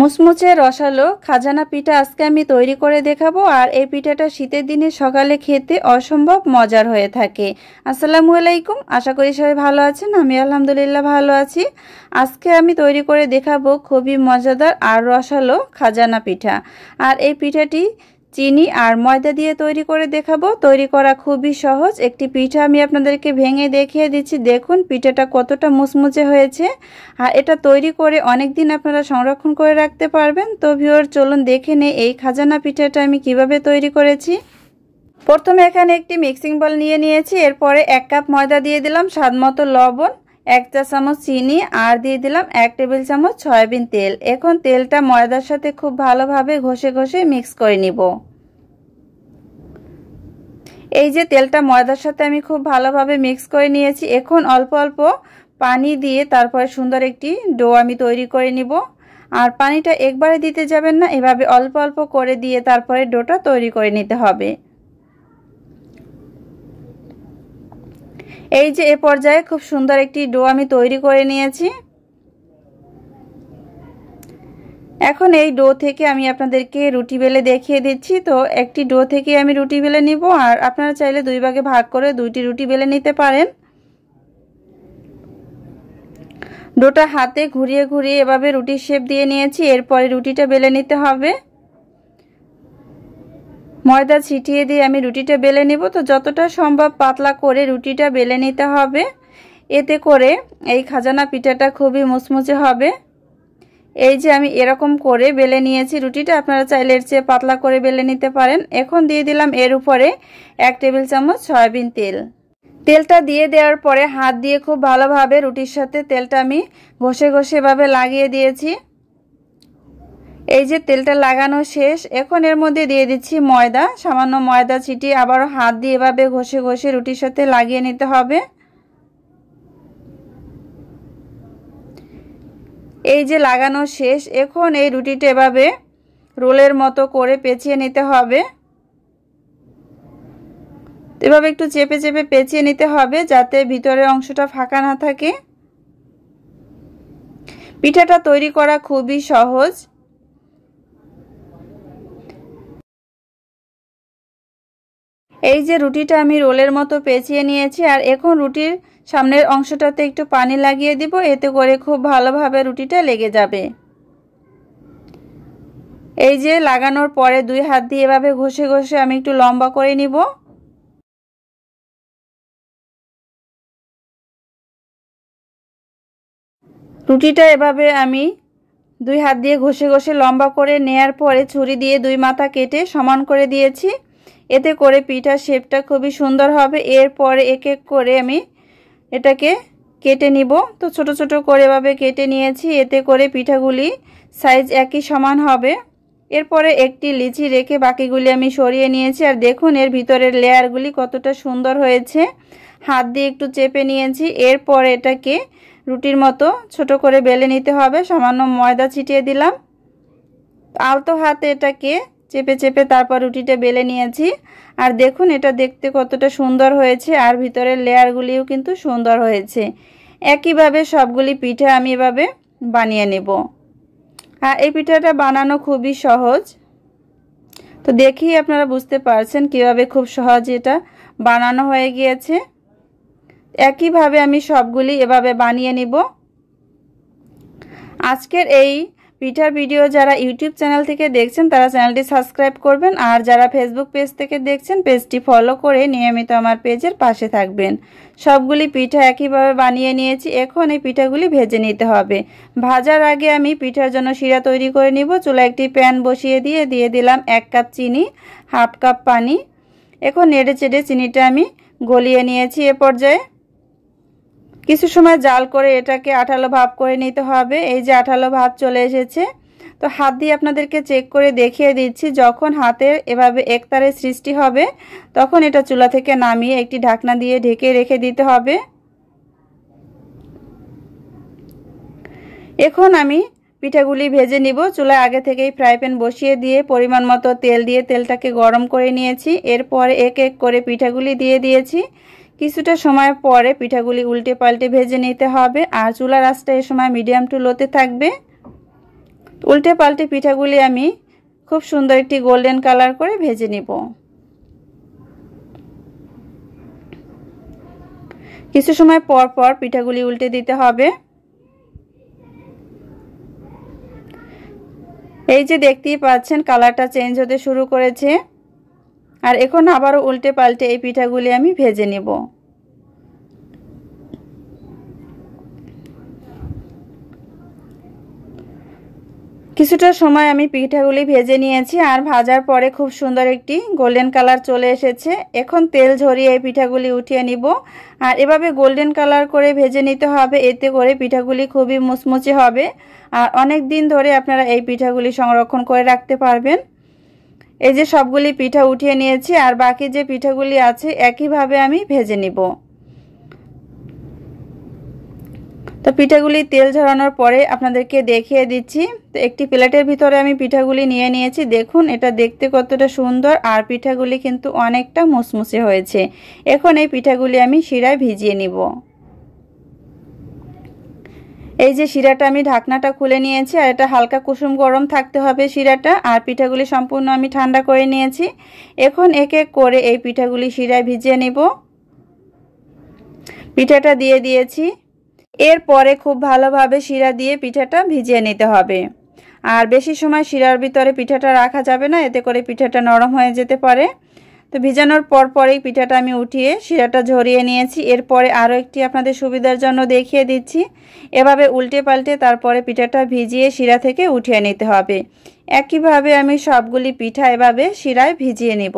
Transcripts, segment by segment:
মুসমুচে রসালো খাজানা পিঠা আজকে আমি তৈরি করে দেখাবো আর এই পিঠাটা শীতের দিনে সকালে খেতে অসম্ভব মজার হয়ে থাকে আসসালামু আলাইকুম আশা করি সবাই ভালো আছেন আমি আলহামদুলিল্লাহ ভালো আছি আজকে আমি তৈরি করে দেখাবো খুবই মজাদার আর রসালো খাজানা পিঠা আর এই পিঠাটি চিনি আর ময়দা দিয়ে তৈরি করে দেখাবো তৈরি করা খুবই সহজ একটি পিঠা আমি আপনাদেরকে ভেঙে দেখিয়ে দিচ্ছি দেখুন পিঠাটা কতটা মুচমুচে হয়েছে আর এটা তৈরি করে অনেক দিন আপনারা সংরক্ষণ করে রাখতে পারবেন তো ভিওর চলুন দেখে নে এই খাজানা পিঠাটা আমি কিভাবে তৈরি করেছি প্রথমে এখানে একটি মিক্সিং বল নিয়ে নিয়েছি এরপরে এক কাপ ময়দা দিয়ে দিলাম স্বাদ মতো লবণ এক চা চামচ চিনি আর দিয়ে দিলাম এক টেবিল চামচ সয়াবিন তেল এখন তেলটা ময়দার সাথে খুব ভালোভাবে ঘষে ঘষে মিক্স করে নিব এই যে তেলটা ময়দার সাথে আমি খুব ভালোভাবে মিক্স করে নিয়েছি এখন অল্প অল্প পানি দিয়ে তারপরে সুন্দর একটি ডো আমি তৈরি করে নিব আর পানিটা একবারে দিতে যাবেন না এভাবে অল্প অল্প করে দিয়ে তারপরে ডোটা তৈরি করে নিতে হবে এই যে এ পর্যায়ে খুব সুন্দর একটি ডো আমি তৈরি করে নিয়েছি এখন এই ডো থেকে আমি আপনাদেরকে রুটি বেলে দেখিয়ে দিচ্ছি তো একটি ডো থেকে আমি রুটি বেলে নিব আর আপনারা চাইলে দুই ভাগে ভাগ করে দুইটি রুটি বেলে নিতে পারেন ডোটা হাতে ঘুরিয়ে ঘুরিয়ে এভাবে রুটির শেপ দিয়ে নিয়েছি এরপরে রুটিটা বেলে নিতে হবে ময়দা ছিটিয়ে দিয়ে আমি রুটিটা বেলে নেব তো যতটা সম্ভব পাতলা করে রুটিটা বেলে নিতে হবে এতে করে এই খাজানা পিঠাটা খুবই মুচমুচে হবে এই যে আমি এরকম করে বেলে নিয়েছি রুটিটা আপনারা চাইলে এর চেয়ে পাতলা করে বেলে নিতে পারেন এখন দিয়ে দিলাম এর উপরে এক টেবিল চামচ সয়াবিন তেল তেলটা দিয়ে দেওয়ার পরে হাত দিয়ে খুব ভালোভাবে রুটির সাথে তেলটা আমি ঘষে ঘষেভাবে লাগিয়ে দিয়েছি এই যে তেলটা লাগানো শেষ এখন এর মধ্যে দিয়ে দিচ্ছি ময়দা সামান্য ময়দা ছিটিয়ে আবার হাত দিয়ে এভাবে ঘষে ঘষে রুটির সাথে লাগিয়ে নিতে হবে এই যে লাগানো শেষ এখন এই রুটিটা এভাবে রোলের মতো করে পেঁচিয়ে নিতে হবে এভাবে একটু চেপে চেপে পেঁচিয়ে নিতে হবে যাতে ভিতরের অংশটা ফাঁকা না থাকে পিঠাটা তৈরি করা খুবই সহজ এই যে রুটিটা আমি রোলের মতো পেঁচিয়ে নিয়েছি আর এখন রুটির সামনের অংশটাতে একটু পানি লাগিয়ে দিব এতে করে খুব ভালোভাবে রুটিটা লেগে যাবে এই যে লাগানোর পরে দুই হাত দিয়ে এভাবে ঘষে ঘষে আমি একটু লম্বা করে নিব রুটিটা এভাবে আমি দুই হাত দিয়ে ঘষে ঘষে লম্বা করে নেয়ার পরে ছুরি দিয়ে দুই মাথা কেটে সমান করে দিয়েছি এতে করে পিঠার শেপটা খুবই সুন্দর হবে এরপরে এক এক করে আমি এটাকে কেটে নিব তো ছোট ছোট করে এভাবে কেটে নিয়েছি এতে করে পিঠাগুলি সাইজ একই সমান হবে এরপরে একটি লিচি রেখে বাকিগুলি আমি সরিয়ে নিয়েছি আর দেখুন এর ভিতরের লেয়ারগুলি কতটা সুন্দর হয়েছে হাত দিয়ে একটু চেপে নিয়েছি এরপরে এটাকে রুটির মতো ছোট করে বেলে নিতে হবে সামান্য ময়দা ছিটিয়ে দিলাম আলতো হাতে এটাকে চেপে চেপে তারপর রুটিটা বেলে নিয়েছি আর দেখুন এটা দেখতে কতটা সুন্দর হয়েছে আর ভিতরের লেয়ারগুলিও কিন্তু সুন্দর হয়েছে একইভাবে সবগুলি পিঠা আমি এভাবে বানিয়ে নেব আর এই পিঠাটা বানানো খুবই সহজ তো দেখি আপনারা বুঝতে পারছেন কিভাবে খুব সহজ এটা বানানো হয়ে গিয়েছে একইভাবে আমি সবগুলি এভাবে বানিয়ে নিব আজকের এই পিঠার ভিডিও যারা ইউটিউব চ্যানেল থেকে দেখছেন তারা চ্যানেলটি সাবস্ক্রাইব করবেন আর যারা ফেসবুক পেজ থেকে দেখছেন পেজটি ফলো করে নিয়মিত আমার পেজের পাশে থাকবেন সবগুলি পিঠা একইভাবে বানিয়ে নিয়েছি এখন এই পিঠাগুলি ভেজে নিতে হবে ভাজার আগে আমি পিঠার জন্য শিরা তৈরি করে নিব চুলা একটি প্যান বসিয়ে দিয়ে দিয়ে দিলাম এক কাপ চিনি হাফ কাপ পানি এখন নেড়ে চেড়ে চিনিটা আমি গলিয়ে নিয়েছি এ পর্যায়ে কিছু সময় জাল করে এটাকে আঠালো ভাব করে নিতে হবে এই যে আঠালো ভাব চলে এসেছে তো হাত দিয়ে আপনাদেরকে চেক করে দেখিয়ে দিচ্ছি যখন হাতের এভাবে একতারের সৃষ্টি হবে তখন এটা চুলা থেকে নামিয়ে একটি ঢাকনা দিয়ে ঢেকে রেখে দিতে হবে এখন আমি পিঠাগুলি ভেজে নিব চুলায় আগে থেকেই ফ্রাই প্যান বসিয়ে দিয়ে পরিমাণ মতো তেল দিয়ে তেলটাকে গরম করে নিয়েছি এরপরে এক এক করে পিঠাগুলি দিয়ে দিয়েছি কিছুটা সময় পরে পিঠাগুলি উল্টে পাল্টে ভেজে নিতে হবে আর চুলার আঁচটা এ সময় মিডিয়াম টু লোতে থাকবে উল্টে পাল্টে পিঠাগুলি আমি খুব সুন্দর একটি গোল্ডেন কালার করে ভেজে নিব কিছু সময় পর পর পিঠাগুলি উল্টে দিতে হবে এই যে দেখতেই পাচ্ছেন কালারটা চেঞ্জ হতে শুরু করেছে আর এখন আবারও উল্টে পাল্টে এই পিঠাগুলি আমি ভেজে নেব কিছুটা সময় আমি পিঠাগুলি ভেজে নিয়েছি আর ভাজার পরে খুব সুন্দর একটি গোল্ডেন কালার চলে এসেছে এখন তেল ঝরিয়ে এই পিঠাগুলি উঠিয়ে নিব আর এভাবে গোল্ডেন কালার করে ভেজে নিতে হবে এতে করে পিঠাগুলি খুবই মুচমুচে হবে আর অনেক দিন ধরে আপনারা এই পিঠাগুলি সংরক্ষণ করে রাখতে পারবেন এই যে সবগুলি পিঠা উঠিয়ে নিয়েছি আর বাকি যে পিঠাগুলি আছে একইভাবে আমি ভেজে নিব তো পিঠাগুলি তেল ঝরানোর পরে আপনাদেরকে দেখিয়ে দিচ্ছি তো একটি প্লেটের ভিতরে আমি পিঠাগুলি নিয়ে নিয়েছি দেখুন এটা দেখতে কতটা সুন্দর আর পিঠাগুলি কিন্তু অনেকটা মুসমুসে হয়েছে এখন এই পিঠাগুলি আমি শিরায় ভিজিয়ে নিব এই যে শিরাটা আমি ঢাকনাটা খুলে নিয়েছি আর এটা হালকা কুসুম গরম থাকতে হবে শিরাটা আর পিঠাগুলি সম্পূর্ণ আমি ঠান্ডা করে নিয়েছি এখন এক এক করে এই পিঠাগুলি শিরায় ভিজিয়ে নেব পিঠাটা দিয়ে দিয়েছি এরপরে খুব ভালোভাবে শিরা দিয়ে পিঠাটা ভিজিয়ে নিতে হবে আর বেশি সময় শিরার ভিতরে পিঠাটা রাখা যাবে না এতে করে পিঠাটা নরম হয়ে যেতে পারে তো ভিজানোর পর পরেই পিঠাটা আমি উঠিয়ে শিরাটা ঝরিয়ে নিয়েছি এরপরে আরও একটি আপনাদের সুবিধার জন্য দেখিয়ে দিচ্ছি এভাবে উল্টে পাল্টে তারপরে পিঠাটা ভিজিয়ে শিরা থেকে উঠিয়ে নিতে হবে একইভাবে আমি সবগুলি পিঠা এভাবে শিরায় ভিজিয়ে নেব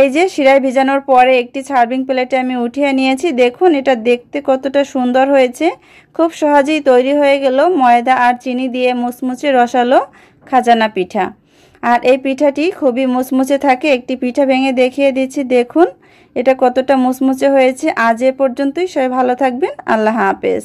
এই যে শিরায় ভিজানোর পরে একটি সার্ভিং প্লেটে আমি উঠিয়ে নিয়েছি দেখুন এটা দেখতে কতটা সুন্দর হয়েছে খুব সহজেই তৈরি হয়ে গেল ময়দা আর চিনি দিয়ে মুচমুচে রসালো খাজানা পিঠা আর এই পিঠাটি খুবই মুচমুচে থাকে একটি পিঠা ভেঙে দেখিয়ে দিচ্ছি দেখুন এটা কতটা মুচমুচে হয়েছে আজ এ পর্যন্তই সবাই ভালো থাকবেন আল্লাহ হাফেজ